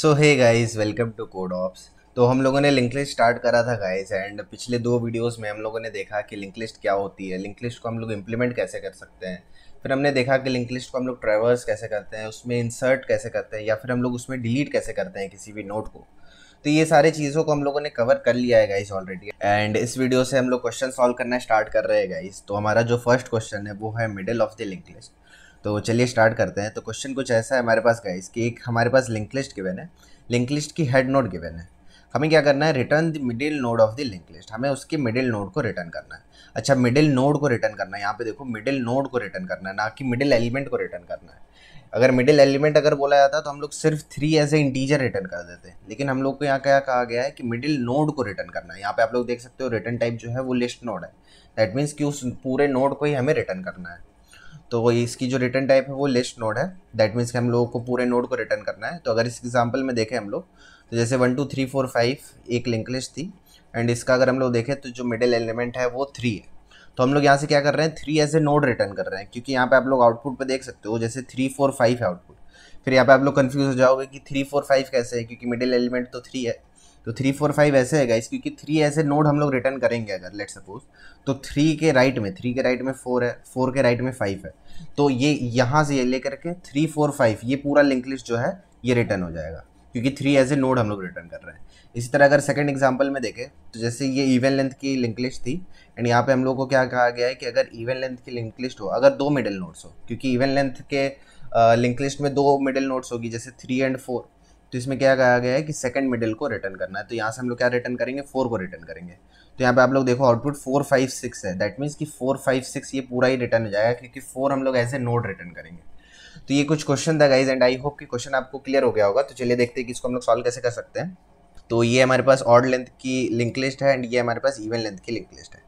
सो है guys welcome to code ops तो हम लोगों ने लिंक लिस्ट स्टार्ट करा था गाइज एंड पिछले दो वीडियोस में हम लोगों ने देखा कि लिंक लिस्ट क्या होती है लिंक लिस्ट को हम लोग इम्प्लीमेंट कैसे कर सकते हैं फिर हमने देखा कि लिंक लिस्ट को हम लोग ट्रेवर्स कैसे करते हैं उसमें इंसर्ट कैसे करते हैं या फिर हम लोग उसमें डिलीट कैसे करते हैं किसी भी नोट को तो ये सारे चीज़ों को हम लोगों ने कवर कर लिया है गाइज ऑलरेडी एंड इस वीडियो से हम लोग क्वेश्चन सॉल्व करना स्टार्ट कर रहे हैं गाइज तो हमारा जो फर्स्ट क्वेश्चन है वो है middle of the link list तो चलिए स्टार्ट करते हैं तो क्वेश्चन कुछ ऐसा है हमारे पास गाइस कि एक हमारे पास लिंक लिस्ट गिवेन है लिंक लिस्ट की हेड नोड गिवेन है हमें क्या करना है return the middle node of the link list हमें उसके मिडिल नोड को रिटर्न करना है अच्छा मिडिल नोड को रिटर्न करना है यहाँ पे देखो मिडिल नोड को रिटर्न करना है ना कि मिडिल एलिमेंट को रिटर्न करना है अगर मिडिल एलिमेंट अगर बोला जाता तो हम लोग सिर्फ three as a integer return कर देते हैं लेकिन हम लोग को यहाँ क्या कहा गया है कि मिडिल नोड को रिटर्न करना है यहाँ पे आप लोग देख सकते हो रिटर्न टाइप जो है वो लिस्ट नोड है दैट मीन्स कि उस पूरे नोड को ही हमें रिटर्न करना है तो इसकी जो रिटर्न टाइप है वो लिस्ट नोड है दैट मीन्स कि हम लोगों को पूरे नोड को रिटर्न करना है तो अगर इस एग्जाम्पल में देखें हम लोग तो जैसे one two three four five एक लिंक लिस्ट थी एंड इसका अगर हम लोग देखें तो जो मिडिल एलिमेंट है वो थ्री है तो हम लोग यहाँ से क्या कर रहे हैं three as a node return कर रहे हैं क्योंकि यहाँ पे आप लोग आउटपुट पे देख सकते हो जैसे थ्री फोर फाइव है आउटपुट फिर यहाँ पे आप लोग कन्फ्यूज हो जाओगे कि थ्री फोर फाइव कैसे है क्योंकि मिडिल एलिमेंट तो थ्री है तो थ्री फोर फाइव ऐसे है गाइस क्योंकि थ्री ऐसे नोड हम लोग रिटर्न करेंगे अगर लेट सपोज तो थ्री के राइट में थ्री के राइट में फोर है फोर के राइट में फाइव है तो ये यहाँ से ये ले करके थ्री फोर फाइव ये पूरा लिंक लिस्ट जो है ये रिटर्न हो जाएगा क्योंकि थ्री एज ए नोड हम लोग रिटर्न कर रहे हैं इसी तरह अगर सेकंड एग्जांपल में देखें तो जैसे ये इवन लेंथ की लिंक लिस्ट थी एंड यहाँ पे हम लोग को क्या कहा गया है कि अगर इवन लेंथ की लिंक लिस्ट हो अगर दो मिडिल नोड्स हो क्योंकि इवन लेंथ के लिंक लिस्ट में दो मिडिल नोड्स होगी जैसे थ्री एंड फोर तो इसमें क्या कहा गया है कि सेकंड मिडिल को रिटर्न करना है तो यहाँ से हम लोग क्या रिटर्न करेंगे फोर को रिटर्न करेंगे तो यहाँ पे आप लोग देखो आउटपुट फोर फाइव सिक्स है दैट मीन्स कि फोर फाइव सिक्स ये पूरा ही रिटर्न हो जाएगा क्योंकि फोर हम लोग ऐसे ए नोट रिटर्न करेंगे तो ये कुछ क्वेश्चन था गाइज एंड आई होप कि क्वेश्चन आपको क्लियर हो गया होगा तो चलिए देखते हैं कि इसको हम लोग सॉल्व कैसे कर सकते हैं तो ये हमारे पास ऑड लेंथ की लिंक लिस्ट है एंड ये हमारे पास इवन लेंथ की लिंक लिस्ट है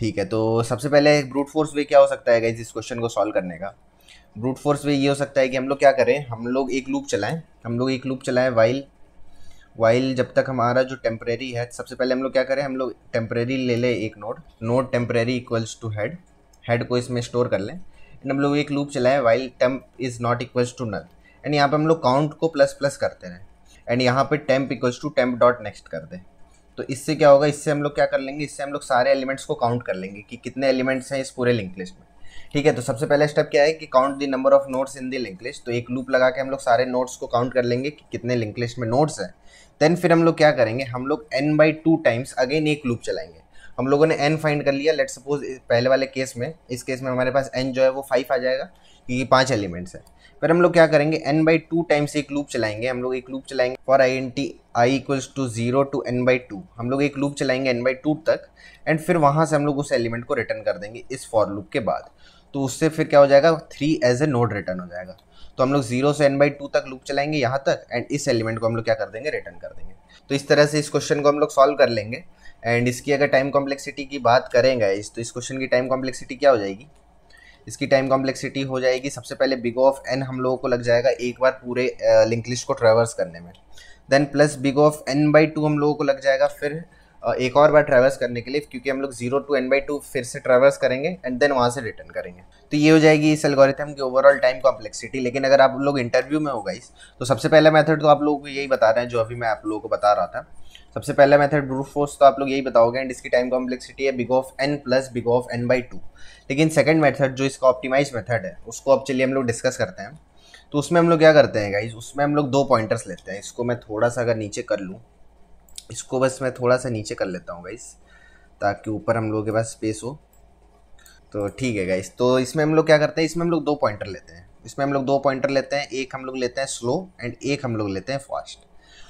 ठीक है तो सबसे पहले ब्रूट फोर्स वे क्या हो सकता है गाइज इस क्वेश्चन को सॉल्व करने का ब्रूट फोर्स में ये हो सकता है कि हम लोग क्या करें हम लोग एक लूप चलाएं हम लोग एक लूप चलाएं वाइल वाइल जब तक हमारा जो टेम्प्रेरी है सबसे पहले हम लोग क्या करें हम लोग टेम्प्रेरी ले लें एक node node temporary equals to head head को इसमें स्टोर कर लें एंड हम लोग एक लूप चलाएं while temp is not equals to null and यहाँ पर हम लोग काउंट को प्लस प्लस करते रहें एंड यहाँ पर temp equals to temp dot next कर दें तो इससे क्या होगा इससे हम लोग क्या कर लेंगे इससे हम लोग सारे एलिमेंट्स को काउंट कर लेंगे कि कितने एलिमेंट्स हैं इस पूरे लिंक लिस्ट में ठीक है तो सबसे पहले स्टेप क्या है कि count the number of nodes in the link list तो एक लूप लगा के हम लोग सारे नोट्स को काउंट कर लेंगे कि कितने लिंक लिस्ट में नोट्स हैं देन फिर हम लोग क्या करेंगे हम लोग N by two times again एक लूप चलाएंगे हम लोगों ने एन फाइंड कर लिया लेट सपोज पहले वाले केस में इस केस में हमारे पास एन जो है वो फाइव आ जाएगा क्योंकि पाँच एलिमेंट्स हैं फिर हम लोग क्या करेंगे एन बाई टू टाइम्स एक लूप चलाएंगे हम लोग एक लूप चलाएंगे for I N T I equals to zero to N by two हम लोग एक लूप चलाएंगे एन बाई टू तक एंड फिर वहाँ से हम लोग उस एलिमेंट को रिटर्न कर देंगे इस फॉर लूप के बाद तो उससे फिर क्या हो जाएगा three as a node return हो जाएगा तो हम लोग जीरो से एन बाई टू तक लूप चलाएंगे यहाँ तक एंड इस एलिमेंट को हम लोग क्या कर देंगे रिटर्न कर देंगे तो इस तरह से इस क्वेश्चन को हम लोग सॉल्व कर लेंगे एंड इसकी अगर टाइम कॉम्प्लेक्सिटी की बात करेंगे इस तो इस क्वेश्चन की टाइम कॉम्प्लेक्सिटी क्या हो जाएगी इसकी टाइम कॉम्प्लेक्सिटी हो जाएगी सबसे पहले बिग ऑफ एन हम लोगों को लग जाएगा एक बार पूरे लिंक लिस्ट को ट्रेवर्स करने में then plus big of N by two हम लोगों को लग जाएगा फिर एक और बार ट्रैवर्स करने के लिए क्योंकि हम लोग zero to N by two फिर से ट्रैवर्स करेंगे एंड देन वहाँ से रिटर्न करेंगे तो ये हो जाएगी इस एल्गोरिथम की ओवरऑल टाइम कॉम्प्लेक्सिटी लेकिन अगर आप लोग इंटरव्यू में हो गई तो सबसे पहला मेथड तो आप लोगों को यही बता रहे हैं जो अभी मैं आप लोगों को बता रहा था सबसे पहला मेथड ग्रूफ फोर्स तो आप लोग यही बताओगे एंड इसकी टाइम कॉम्प्लेक्सिटी है big of n plus big of N by two लेकिन सेकंड मेथड जो इसका ऑप्टिमाइज मेथड है उसको अब चलिए हम लोग डिस्कस करते हैं तो उसमें हम लोग क्या करते हैं गाइज उसमें हम लोग दो पॉइंटर्स लेते हैं इसको मैं थोड़ा सा अगर नीचे कर लूँ इसको बस मैं थोड़ा सा नीचे कर लेता हूँ गाइस ताकि ऊपर हम लोगों के पास स्पेस हो तो ठीक है गाइस तो इसमें हम लोग क्या करते हैं इसमें हम लोग दो पॉइंटर लेते हैं इसमें हम लोग दो पॉइंटर लेते हैं एक हम लोग लेते हैं स्लो एंड एक हम लोग लेते हैं फास्ट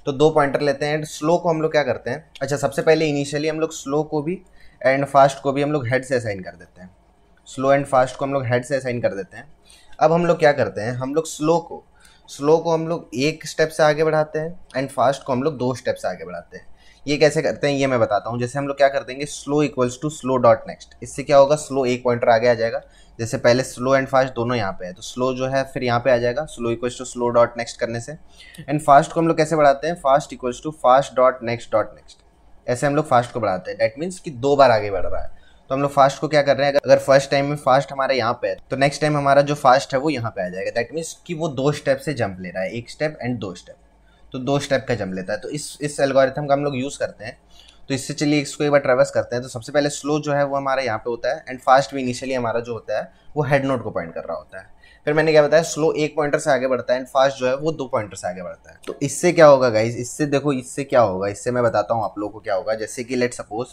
तो दो पॉइंटर लेते हैं एंड स्लो को हम लोग क्या करते हैं अच्छा सबसे पहले इनिशियली हम लोग स्लो को भी एंड फास्ट को भी हम लोग हेड से असाइन कर देते हैं स्लो एंड फास्ट को हम लोग हेड से असाइन कर देते हैं अब हम लोग क्या करते हैं हम लोग स्लो को स्लो को हम लोग एक स्टेप से आगे बढ़ाते हैं एंड फास्ट को हम लोग दो स्टेप से आगे बढ़ाते हैं ये कैसे करते हैं ये मैं बताता हूँ जैसे हम लोग क्या कर देंगे slow equals to slow dot next इससे क्या होगा स्लो एक पॉइंटर आगे आ जाएगा जैसे पहले स्लो एंड फास्ट दोनों यहाँ पे है तो स्लो जो है फिर यहाँ पे आ जाएगा slow equals to slow dot next करने से एंड फास्ट को हम लोग कैसे बढ़ाते हैं fast equals to fast dot next dot next ऐसे हम लोग फास्ट को बढ़ाते हैं डेट मीन्स कि दो बार आगे बढ़ रहा है तो हम लोग फास्ट को क्या कर रहे हैं अगर फर्स्ट टाइम में फास्ट हमारा यहाँ पे है तो नेक्स्ट टाइम हमारा जो फास्ट है वो यहाँ पे आ जाएगा दैट मीन्स कि वो दो स्टेप से जंप ले रहा है एक स्टेप एंड दो स्टेप तो दो स्टेप का जंप लेता है तो इस इस एल्गोरिथम का हम लोग यूज़ करते हैं तो इससे चलिए इसको एक बार ट्रेवर्स करते हैं तो सबसे पहले स्लो जो है वो हमारा यहाँ पे होता है एंड फास्ट भी इनिशियली हमारा जो होता है वो हेड नोट को पॉइंट कर रहा होता है फिर मैंने क्या बताया स्लो एक पॉइंटर से आगे बढ़ता है एंड फास्ट जो है वो दो पॉइंटर से आगे बढ़ता है तो इससे क्या होगा गाइज इससे देखो इससे क्या होगा इससे मैं बताता हूँ आप लोगों को क्या होगा जैसे कि लेट सपोज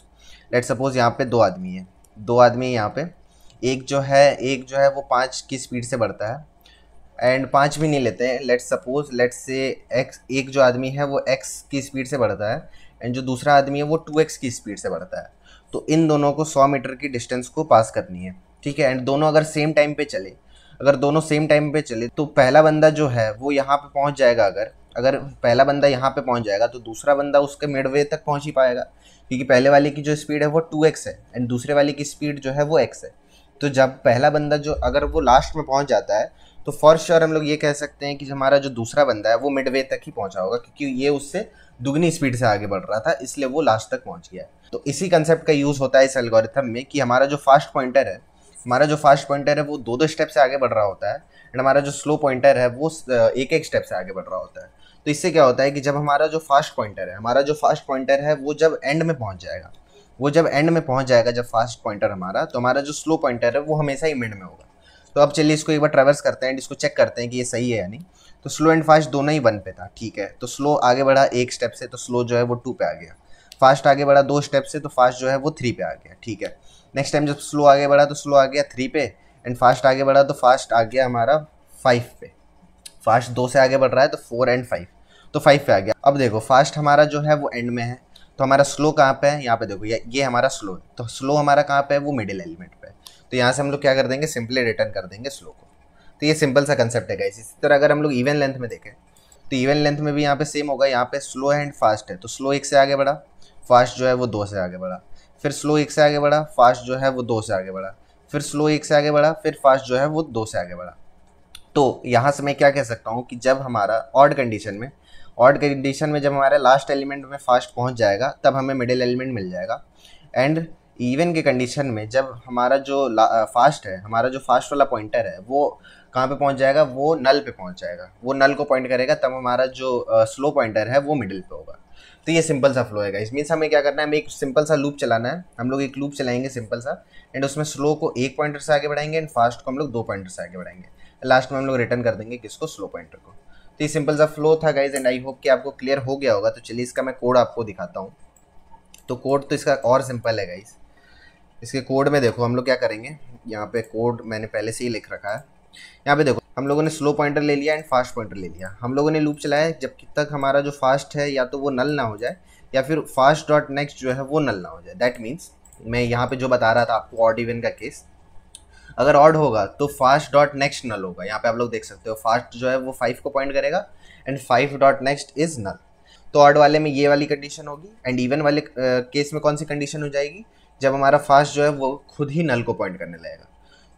लेट सपोज यहाँ पे दो आदमी है दो आदमी है यहाँ पे एक जो है एक जो है वो पाँच की स्पीड से बढ़ता है एंड पाँच भी नहीं लेते हैं let suppose let say x एक जो आदमी है वो एक्स की स्पीड से बढ़ता है एंड जो दूसरा आदमी है वो टू एक्स की स्पीड से बढ़ता है तो इन दोनों को सौ मीटर की डिस्टेंस को पास करनी है ठीक है एंड दोनों अगर सेम टाइम पे चले अगर दोनों सेम टाइम पे चले तो पहला बंदा जो है वो यहाँ पे पहुंच जाएगा अगर अगर पहला बंदा यहाँ पे पहुंच जाएगा तो दूसरा बंदा उसके मिडवे तक पहुँच ही पाएगा क्योंकि पहले वाले की जो स्पीड है वो टू एक्स है एंड दूसरे वाले की स्पीड जो है वो एक्स है तो जब पहला बंदा जो अगर वो लास्ट में पहुंच जाता है तो फॉर श्योर हम लोग ये कह सकते हैं कि हमारा जो दूसरा बंदा है वो मिडवे तक ही पहुंचा होगा क्योंकि ये उससे दुगनी स्पीड से आगे बढ़ रहा था इसलिए वो लास्ट तक पहुंच गया तो इसी कंसेप्ट का यूज़ होता है इस एल्गोरिथम में कि हमारा जो फास्ट पॉइंटर है हमारा जो फास्ट पॉइंटर है वो दो दो स्टेप से आगे बढ़ रहा होता है एंड हमारा जो स्लो पॉइंटर है वो एक एक स्टेप से आगे बढ़ रहा होता है तो इससे क्या होता है कि जब हमारा जो फास्ट पॉइंटर है हमारा जो फास्ट पॉइंटर है वो जब एंड में पहुंच जाएगा वो जब एंड में पहुंच जाएगा जब फास्ट पॉइंटर हमारा तो हमारा जो स्लो पॉइंटर है वो हमेशा ही मिड में होगा तो अब चलिए इसको एक बार ट्रेवर्स करते हैं एंड इसको चेक करते हैं कि ये सही है या नहीं तो स्लो एंड फास्ट दोनों ही वन पे था ठीक है तो स्लो आगे बढ़ा एक स्टेप से तो स्लो जो है वो टू पे आ गया फास्ट आगे बढ़ा दो स्टेप से तो फास्ट जो है वो थ्री पे आ गया ठीक है नेक्स्ट टाइम जब स्लो आगे बढ़ा तो स्लो आ गया थ्री पे एंड फास्ट आगे बढ़ा तो फास्ट आ गया हमारा फाइव पे फास्ट दो से आगे बढ़ रहा है तो फोर एंड फाइव तो फाइव पे आ गया अब देखो फास्ट हमारा जो है वो एंड में है तो हमारा स्लो कहाँ पे है यहाँ पे देखो ये हमारा स्लो है तो स्लो हमारा कहाँ पे है वो मिडिल एलिमेंट पे तो यहाँ से हम लोग क्या कर देंगे सिंपली रिटर्न कर देंगे स्लो को तो ये सिंपल सा कंसेप्ट है गाइस इसी तरह अगर हम लोग इवन लेंथ में देखें तो इवन लेंथ में भी यहाँ पे सेम होगा यहाँ पे स्लो एंड फास्ट है तो स्लो एक से आगे बढ़ा फास्ट जो है वो दो से आगे बढ़ा फिर स्लो एक से आगे बढ़ा फास्ट जो है वो दो से आगे बढ़ा फिर स्लो एक से आगे बढ़ा फिर फास्ट जो है वो दो से आगे बढ़ा तो यहाँ से मैं क्या कह सकता हूँ कि जब हमारा ऑड कंडीशन में ऑड कंडीशन में जब हमारा लास्ट एलिमेंट में फास्ट पहुँच जाएगा तब हमें मिडिल एलिमेंट मिल जाएगा एंड इवन के कंडीशन में जब हमारा जो फास्ट है हमारा जो फास्ट वाला पॉइंटर है वो कहाँ पे पहुँच जाएगा वो नल पे पहुँच जाएगा वो नल को पॉइंट करेगा तब हमारा जो स्लो uh, पॉइंटर है वो मिडिल पे होगा तो ये सिंपल सा फ्लो है इस मीन्स हमें क्या करना है हमें एक सिंपल सा लूप चलाना है हम लोग एक लूप चलाएंगे सिंपल सा एंड उसमें स्लो को एक पॉइंटर से आगे बढ़ाएंगे एंड फास्ट को हम लोग दो पॉइंटर से आगे बढ़ाएंगे लास्ट में हम लोग रिटर्न कर देंगे किसको स्लो पॉइंटर को तो ये सिंपल सा फ्लो था गाइज एंड आई होप कि आपको क्लियर हो गया होगा तो चलिए इसका मैं कोड आपको दिखाता हूँ तो कोड तो इसका और सिंपल है गाइज इसके कोड में देखो हम लोग क्या करेंगे यहाँ पे कोड मैंने पहले से ही लिख रखा है यहाँ पे देखो हम लोगों ने स्लो पॉइंटर ले लिया एंड फास्ट पॉइंटर ले लिया हम लोगों ने लूप चलाया जबकि तक हमारा जो फास्ट है या तो वो नल ना हो जाए या फिर फास्ट डॉट नेक्स्ट जो है वो नल ना हो जाए दैट मीन्स मैं यहाँ पे जो बता रहा था आपको ऑड इवन का केस अगर ऑड होगा तो फास्ट डॉट नेक्स्ट नल होगा यहाँ पे आप लोग देख सकते हो फास्ट जो है वो फाइव को पॉइंट करेगा and five dot next is null तो ऑड वाले में ये वाली कंडीशन होगी एंड इवन वाले केस में कौन सी कंडीशन हो जाएगी जब हमारा फास्ट जो है वो खुद ही नल को पॉइंट करने लगेगा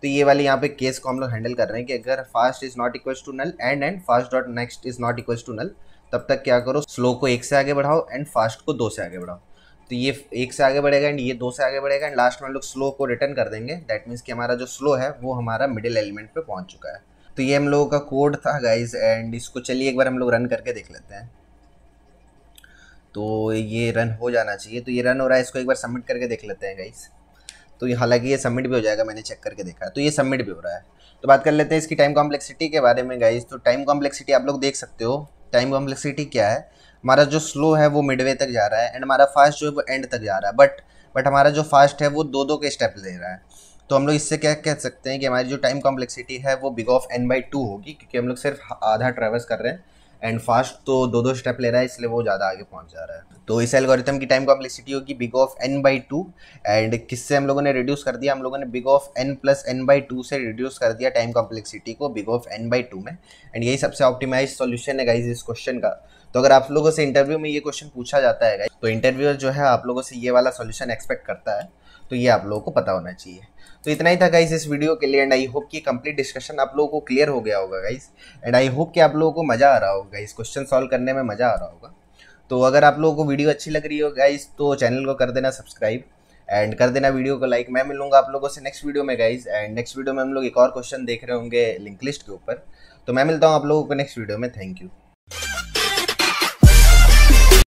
तो ये वाले यहाँ पे केस को हम लोग हैंडल कर रहे हैं कि अगर fast is not equal to null and and fast dot next is not equal to null तब तक क्या करो स्लो को एक से आगे बढ़ाओ एंड फास्ट को दो से आगे बढ़ाओ तो ये एक से आगे बढ़ेगा एंड ये दो से आगे बढ़ेगा एंड लास्ट में हम लोग स्लो को रिटर्न कर देंगे दैट मीन्स कि हमारा जो स्लो है वो हमारा मिडिल एलिमेंट पे पहुंच चुका है तो ये हम लोगों का कोड था गाइज एंड इसको चलिए एक बार हम लोग रन करके देख लेते हैं तो ये रन हो जाना चाहिए तो ये रन हो रहा है इसको एक बार सबमिट करके देख लेते हैं गाइज़ तो ये हालांकि ये सबमिट भी हो जाएगा मैंने चेक करके देखा तो ये सबमिट भी हो रहा है तो बात कर लेते हैं इसकी टाइम कॉम्प्लेक्सिटी के बारे में गाइज तो टाइम कॉम्प्लेक्सिटी आप लोग देख सकते हो टाइम कॉम्प्लेक्सिटी क्या है हमारा जो स्लो है वो मिडवे तक जा रहा है एंड हमारा फास्ट जो है वो एंड तक जा रहा है बट बट हमारा जो फास्ट है वो दो दो के स्टेप ले रहा है तो हम लोग इससे क्या कह सकते हैं कि हमारी जो टाइम कॉम्प्लेक्सिटी है वो big of N by two होगी क्योंकि हम लोग सिर्फ आधा ट्रेवल्स कर रहे हैं एंड फास्ट तो दो दो स्टेप ले रहा है इसलिए वो ज़्यादा आगे पहुंच जा रहा है तो इस एलगोरिथम की टाइम कॉम्प्लिसिटी होगी big of N by two and किससे हम लोगों ने रिड्यूस कर दिया हम लोगों ने big of n plus n by two से रिड्यूस कर दिया टाइम कॉम्प्लेक्सिटी को big of N by two में एंड यही सबसे ऑप्टिमाइज सॉल्यूशन है गाइज इस क्वेश्चन का तो अगर आप लोगों से इंटरव्यू में ये क्वेश्चन पूछा जाता है गाइज तो इंटरव्यूअर जो है आप लोगों से ये वाला सोल्यूशन एक्सपेक्ट करता है तो ये आप लोगों को पता होना चाहिए तो इतना ही था गाइज इस वीडियो के लिए एंड आई होप कि कंप्लीट डिस्कशन आप लोगों को क्लियर हो गया होगा गाइज एंड आई होप कि आप लोगों को मज़ा आ रहा होगा इस क्वेश्चन सॉल्व करने में मज़ा आ रहा होगा तो अगर आप लोगों को वीडियो अच्छी लग रही हो गाइज तो चैनल को कर देना सब्सक्राइब एंड कर देना वीडियो को लाइक मैं मिलूंगा आप लोगों से नेक्स्ट वीडियो में गाइज एंड नेक्स्ट वीडियो में हम लोग एक और क्वेश्चन देख रहे होंगे लिंक लिस्ट के ऊपर तो मैं मिलता हूँ आप लोगों को नेक्स्ट वीडियो में थैंक यू